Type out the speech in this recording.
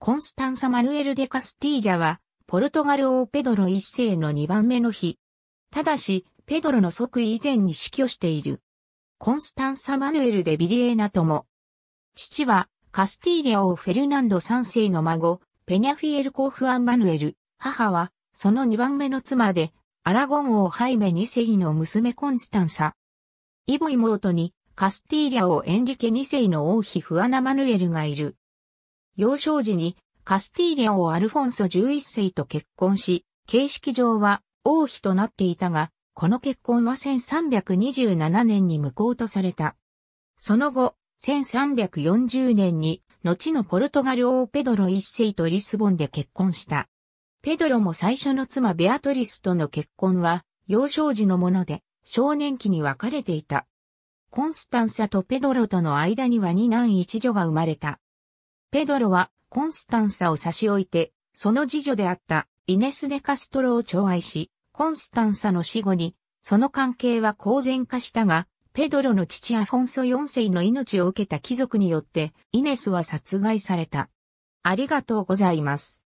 コンスタンサ・マヌエル・デ・カスティーリャは、ポルトガル王ペドロ一世の2番目の日。ただし、ペドロの即位以前に死去している。コンスタンサ・マヌエル・デ・ビリエーナとも。父は、カスティーリャ王フェルナンド三世の孫、ペニャフィエル・コーフ・アン・マヌエル。母は、その2番目の妻で、アラゴン王ハイメ二世の娘コンスタンサ。イボ妹に、カスティーリャ王エンリケ二世の王妃フアナ・マヌエルがいる。幼少時にカスティーリャ王アルフォンソ11世と結婚し、形式上は王妃となっていたが、この結婚は1327年に無効とされた。その後、1340年に、後のポルトガル王ペドロ一世とリスボンで結婚した。ペドロも最初の妻ベアトリスとの結婚は、幼少時のもので、少年期に分かれていた。コンスタンサとペドロとの間には二男一女が生まれた。ペドロはコンスタンサを差し置いて、その次女であったイネス・デ・カストロを寵愛し、コンスタンサの死後に、その関係は公然化したが、ペドロの父アフォンソ4世の命を受けた貴族によって、イネスは殺害された。ありがとうございます。